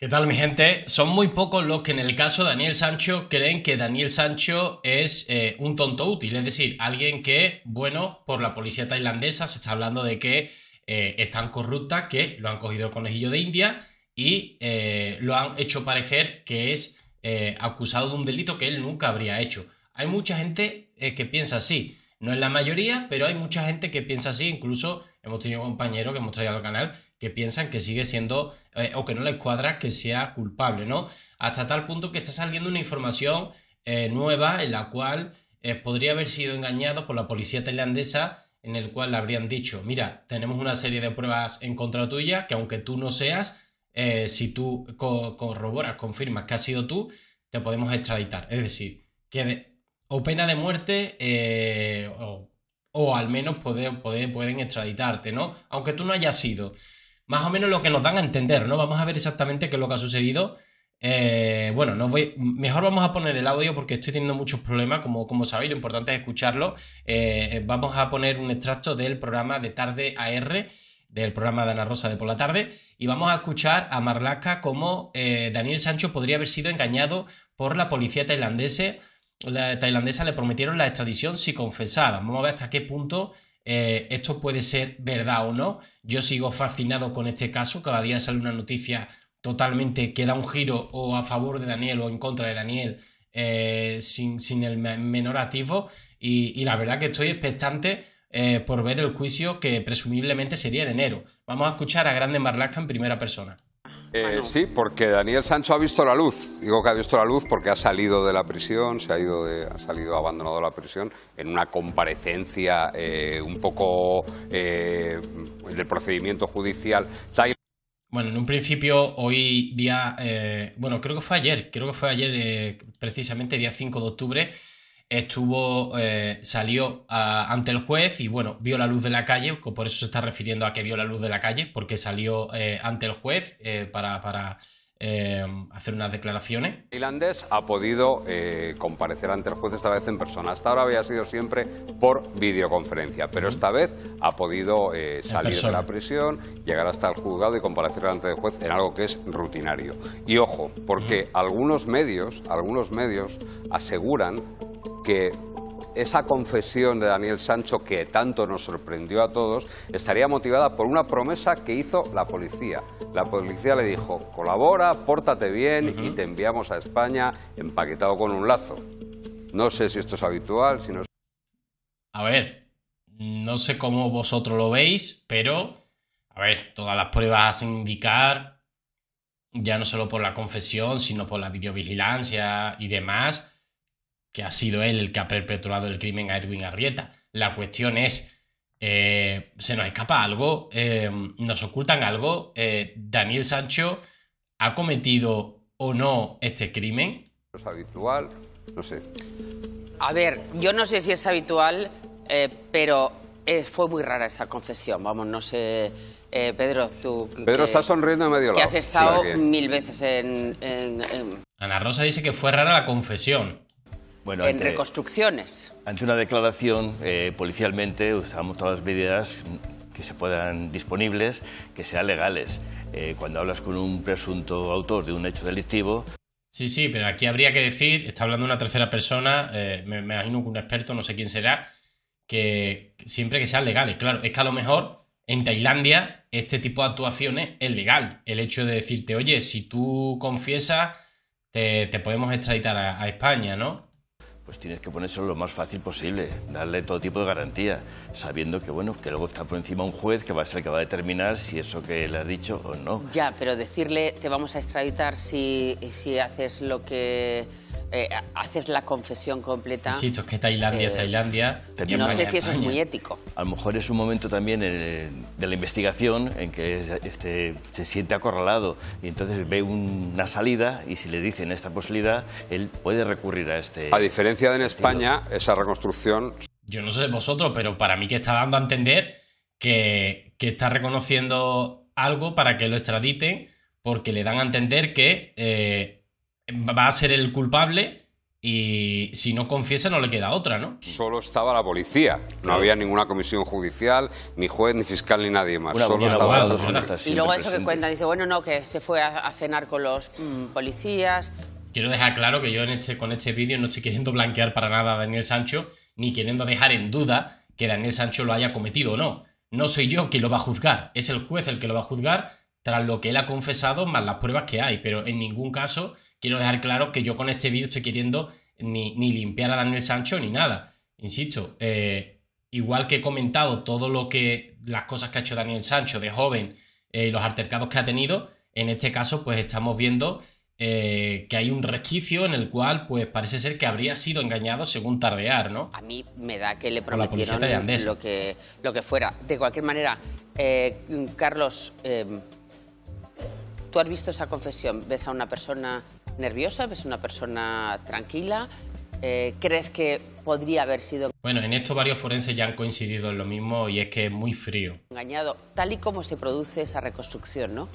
¿Qué tal mi gente? Son muy pocos los que en el caso de Daniel Sancho creen que Daniel Sancho es eh, un tonto útil, es decir, alguien que, bueno, por la policía tailandesa se está hablando de que eh, es tan corrupta que lo han cogido conejillo de India y eh, lo han hecho parecer que es acusado de un delito que él nunca habría hecho. Hay mucha gente que piensa así, no es la mayoría, pero hay mucha gente que piensa así, incluso hemos tenido compañeros que hemos traído al canal que piensan que sigue siendo eh, o que no les cuadra que sea culpable, ¿no? Hasta tal punto que está saliendo una información eh, nueva en la cual eh, podría haber sido engañado por la policía tailandesa en el cual le habrían dicho, mira, tenemos una serie de pruebas en contra tuya que aunque tú no seas, si tú corroboras, confirmas que has sido tú, te podemos extraditar. Es decir, que o pena de muerte o al menos pueden extraditarte, ¿no? Aunque tú no hayas sido más o menos lo que nos dan a entender, ¿no? Vamos a ver exactamente qué es lo que ha sucedido. Eh, bueno, no voy, mejor vamos a poner el audio porque estoy teniendo muchos problemas, como, como sabéis, lo importante es escucharlo. Eh, eh, vamos a poner un extracto del programa de tarde AR, del programa de Ana Rosa de por la tarde, y vamos a escuchar a Marlaska cómo Daniel Sancho podría haber sido engañado por la policía tailandesa. La tailandesa le prometieron la extradición si confesaba. Vamos a ver hasta qué punto eh, esto puede ser verdad o no. Yo sigo fascinado con este caso, cada día sale una noticia totalmente que da un giro o a favor de Daniel o en contra de Daniel eh, sin, el menor activo y, la verdad que estoy expectante eh, por ver el juicio que presumiblemente sería en enero. Vamos a escuchar a Grande Marlaska en primera persona. Eh, ah, sí, porque Daniel Sancho ha visto la luz. Digo que ha visto la luz porque ha salido de la prisión, se ha ido, de, ha salido abandonado la prisión en una comparecencia eh, un poco eh, del procedimiento judicial. Bueno, en un principio, hoy día, eh, bueno, creo que fue ayer, creo que fue ayer, precisamente día 5 de octubre, estuvo, eh, salió ah, ante el juez y bueno, vio la luz de la calle, por eso se está refiriendo a que vio la luz de la calle, porque salió eh, ante el juez eh, para, para Em, hacer unas declaraciones. Irlandés ha podido eh, comparecer ante el juez esta vez en persona. Hasta ahora había sido siempre por videoconferencia, pero esta vez ha podido eh, salir de la prisión, llegar hasta el juzgado y comparecer ante el juez en algo que es rutinario. Y ojo, porque algunos medios, algunos medios aseguran que esa confesión de Daniel Sancho que tanto nos sorprendió a todos estaría motivada por una promesa que hizo la policía. La policía le dijo, colabora, pórtate bien y te enviamos a España empaquetado con un lazo. No sé si esto es habitual, si no A ver, no sé cómo vosotros lo veis, pero... A ver, todas las pruebas indicar, ya no solo por la confesión, sino por la videovigilancia y demás, que ha sido él el que ha perpetuado el crimen a Edwin Arrieta. La cuestión es, eh, ¿se nos escapa algo? Eh, ¿Nos ocultan algo? Eh, ¿Daniel Sancho ha cometido o no este crimen? ¿Es habitual? No sé. A ver, yo no sé si es habitual, pero fue muy rara esa confesión. Vamos, no sé... Pedro, tú. Pedro está sonriendo a medio Que has estado mil veces en, Ana Rosa dice que fue rara la confesión. Entre construcciones ante, una declaración, eh, policialmente usamos todas las medidas que se puedan disponibles, que sean legales. Eh, cuando hablas con un presunto autor de un hecho delictivo... Sí, sí, pero aquí habría que decir, está hablando una tercera persona, eh, me, imagino que un experto, no sé quién será, que siempre que sean legales, claro, es que a lo mejor en Tailandia este tipo de actuaciones es legal. El hecho de decirte, oye, si tú confiesas, te, podemos extraditar a España, ¿no? pues tienes que ponerse lo más fácil posible, darle todo tipo de garantía, sabiendo que bueno, que luego está por encima un juez que va a ser el que va a determinar si eso que le ha dicho o no. Ya, pero decirle te vamos a extraditar si, si haces lo que eh, haces la confesión completa. Sí, es que Tailandia, eh, Tailandia. no sé si eso es muy ético. A lo mejor es un momento también eh, de la investigación en que este, se siente acorralado y entonces ve una salida y si le dicen esta posibilidad, él puede recurrir a este. A diferencia en España esa reconstrucción. Yo no sé de vosotros, pero para mí que está dando a entender que, está reconociendo algo para que lo extraditen, porque le dan a entender que eh, va a ser el culpable y si no confiesa no le queda otra, ¿no? Solo estaba la policía, no había ninguna comisión judicial, ni juez, ni fiscal, ni nadie más. Solo estaba Y luego eso que cuenta, dice, bueno, no, que se fue a, cenar con los mm, policías, quiero dejar claro que yo en este, con este vídeo no estoy queriendo blanquear para nada a Daniel Sancho, ni queriendo dejar en duda que Daniel Sancho lo haya cometido o no. No soy yo quien lo va a juzgar, es el juez el que lo va a juzgar tras lo que él ha confesado más las pruebas que hay, pero en ningún caso quiero dejar claro que yo con este vídeo estoy queriendo ni, limpiar a Daniel Sancho ni nada. Insisto, eh, igual que he comentado todo lo que las cosas que ha hecho Daniel Sancho de joven eh, y los altercados que ha tenido, en este caso pues estamos viendo eh, que hay un resquicio en el cual pues parece ser que habría sido engañado según tardear, ¿no? A mí me da que le prometieron lo que, lo que fuera. De cualquier manera, eh, Carlos, em, tú has visto esa confesión, ves a una persona nerviosa, ves a una persona tranquila, eh, ¿crees que podría haber sido... Bueno, en esto varios forenses ya han coincidido en lo mismo y es que es muy frío. Engañado, tal y como se produce esa reconstrucción, ¿no?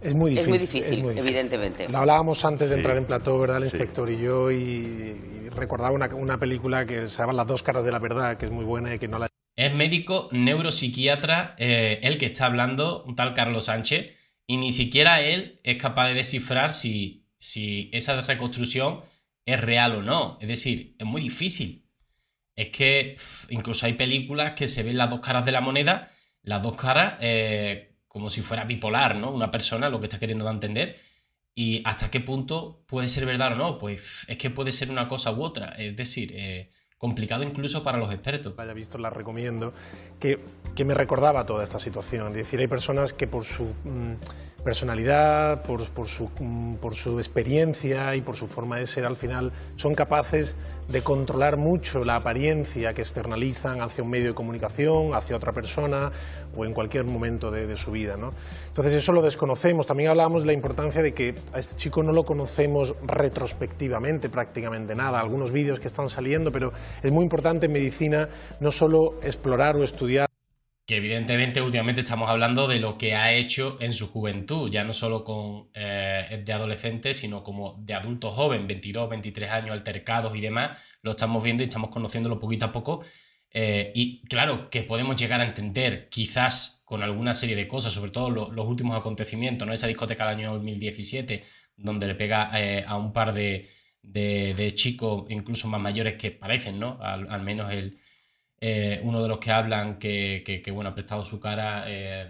Es muy difícil. evidentemente. Lo hablábamos antes de entrar en plató, ¿verdad? El inspector y yo, y, recordaba una, película que se llama Las dos caras de la verdad, que es muy buena y que no la... Es médico neuropsiquiatra eh, el que está hablando, un tal Carlos Sánchez, y ni siquiera él es capaz de descifrar si, si esa reconstrucción es real o no. Es decir, es muy difícil. Es que incluso hay películas que se ven las dos caras de la moneda, las dos caras... Eh, como si fuera bipolar, ¿no? Una persona, lo que está queriendo entender, y hasta qué punto puede ser verdad o no, pues es que puede ser una cosa u otra, es decir, eh, complicado incluso para los expertos. Haya visto, la recomiendo, que, que me recordaba toda esta situación, es decir, hay personas que por su... Mm, personalidad, por, su, por, su, experiencia y por su forma de ser, al final son capaces de controlar mucho la apariencia que externalizan hacia un medio de comunicación, hacia otra persona o en cualquier momento de, su vida. ¿no? Entonces eso lo desconocemos. También hablábamos de la importancia de que a este chico no lo conocemos retrospectivamente prácticamente nada. Algunos vídeos que están saliendo, pero es muy importante en medicina no solo explorar o estudiar que evidentemente últimamente estamos hablando de lo que ha hecho en su juventud, ya no solo con, eh, de adolescente, sino como de adulto joven, 22, 23 años, altercados y demás, lo estamos viendo y estamos conociéndolo poquito a poco. Eh, y claro, que podemos llegar a entender, quizás con alguna serie de cosas, sobre todo los últimos acontecimientos, ¿no? Esa discoteca del año 2017, donde le pega eh, a un par de, chicos, incluso más mayores que parecen, ¿no? al menos el, eh, uno de los que hablan que, bueno, ha prestado su cara eh,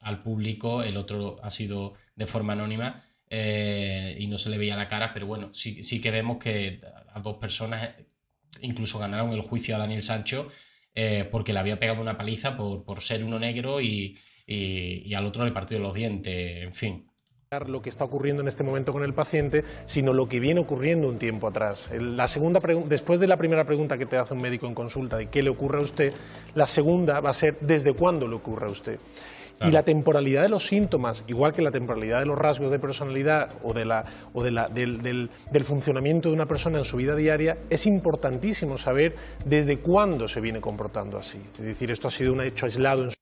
al público, el otro ha sido de forma anónima eh, y no se le veía la cara, pero bueno, sí, sí que vemos que a dos personas incluso ganaron el juicio a Daniel Sancho porque le había pegado una paliza por, ser uno negro y, al otro le partió los dientes, en fin lo que está ocurriendo en este momento con el paciente, sino lo que viene ocurriendo un tiempo atrás. La segunda después de la primera pregunta que te hace un médico en consulta de qué le ocurre a usted, la segunda va a ser desde cuándo le ocurre a usted. Y la temporalidad de los síntomas, igual que la temporalidad de los rasgos de personalidad o, de la, del, funcionamiento de una persona en su vida diaria, es importantísimo saber desde cuándo se viene comportando así. Es decir, esto ha sido un hecho aislado en su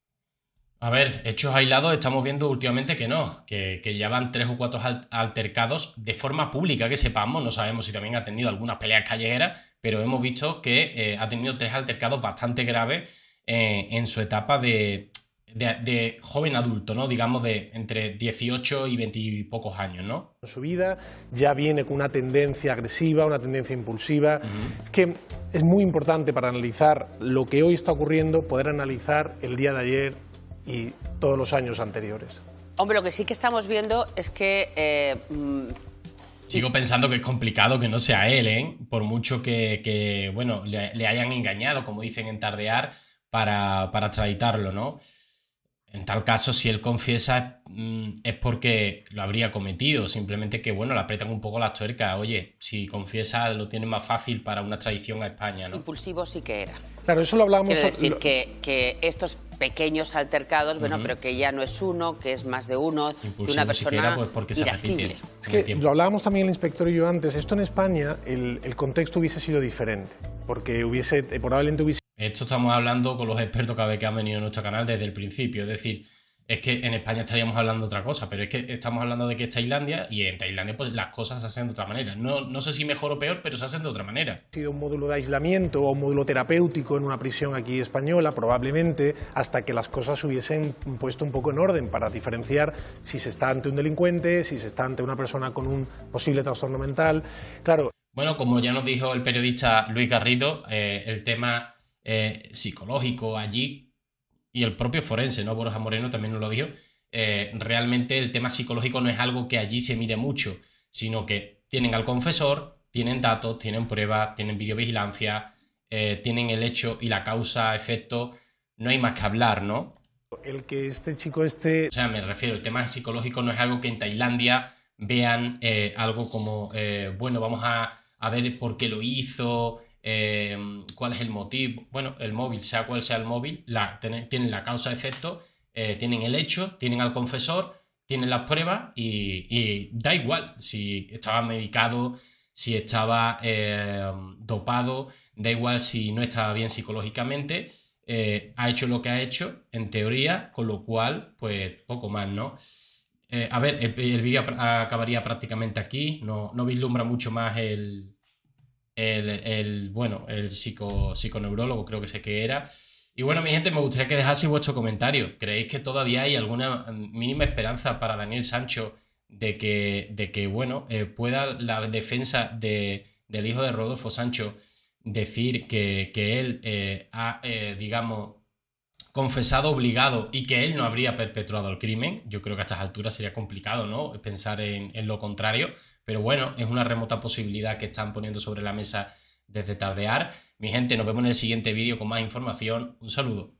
a ver, hechos aislados estamos viendo últimamente que no, que, que ya van tres o cuatro altercados de forma pública, que sepamos, no sabemos si también ha tenido algunas peleas callejeras, pero hemos visto que eh, ha tenido tres altercados bastante graves eh, en su etapa de, de, joven adulto, ¿no? Digamos de entre 18 y 20 y pocos años, ¿no? Su vida ya viene con una tendencia agresiva, una tendencia impulsiva. Es que es muy importante para analizar lo que hoy está ocurriendo, poder analizar el día de ayer, y todos los años anteriores. Hombre, lo que sí que estamos viendo es que... Eh, mm, Sigo pensando que es complicado que no sea él, ¿eh? Por mucho que, bueno, le, hayan engañado, como dicen en Tardear, para, para ¿no? En tal caso, si él confiesa, mm, es porque lo habría cometido. Simplemente que, bueno, le aprietan un poco las tuercas. Oye, si confiesa, lo tiene más fácil para una traición a España, ¿no? Impulsivo sí que era. Claro, eso lo hablábamos... Quiero decir que, que estos pequeños altercados, bueno, pero que ya no es uno, que es más de uno, de una persona pues, Es que lo hablábamos también el inspector y yo antes, esto en España el, el contexto hubiese sido diferente, porque hubiese, eh, probablemente hubiese... Esto estamos hablando con los expertos cada vez que han venido a nuestro canal desde el principio, es decir es que en España estaríamos hablando de otra cosa, pero es que estamos hablando de que es Tailandia y en Tailandia pues las cosas se hacen de otra manera. No, no sé si mejor o peor, pero se hacen de otra manera. Ha sido un módulo de aislamiento o un módulo terapéutico en una prisión aquí española, probablemente, hasta que las cosas se hubiesen puesto un poco en orden para diferenciar si se está ante un delincuente, si se está ante una persona con un posible trastorno mental. Claro. Bueno, como ya nos dijo el periodista Luis Garrido, eh, el tema eh, psicológico allí y el propio forense, ¿no? Borja Moreno también nos lo dijo, eh, realmente el tema psicológico no es algo que allí se mire mucho, sino que tienen al confesor, tienen datos, tienen pruebas, tienen videovigilancia, eh, tienen el hecho y la causa, efecto, no hay más que hablar, ¿no? El que este chico este... O sea, me refiero, el tema psicológico no es algo que en Tailandia vean eh, algo como, bueno, vamos a, a ver por qué lo hizo, Em, cuál es el motivo, bueno, el móvil, sea cual sea el móvil, la, tienen la causa-efecto, eh, tienen el hecho, tienen al confesor, tienen las pruebas y, da igual si estaba medicado, si estaba em, dopado, da igual si no estaba bien psicológicamente, eh, ha hecho lo que ha hecho, en teoría, con lo cual, pues poco más, ¿no? Eh, a ver, el, el vídeo acabaría prácticamente aquí, no, no vislumbra mucho más el, el, bueno, el psico, psiconeurólogo, creo que sé que era. Y bueno, mi gente, me gustaría que dejaseis vuestro comentario. ¿Creéis que todavía hay alguna mm, mínima esperanza para Daniel Sancho de que, de que bueno, eh, pueda la defensa del hijo de Rodolfo Sancho decir que, que él eh, ha, eh, digamos, confesado obligado y que él no habría perpetrado el crimen? Yo creo que a estas alturas sería complicado, ¿no? Pensar en, en lo contrario. Pero bueno, es una remota posibilidad que están poniendo sobre la mesa desde Tardear. Mi gente, nos vemos en el siguiente vídeo con más información. Un saludo.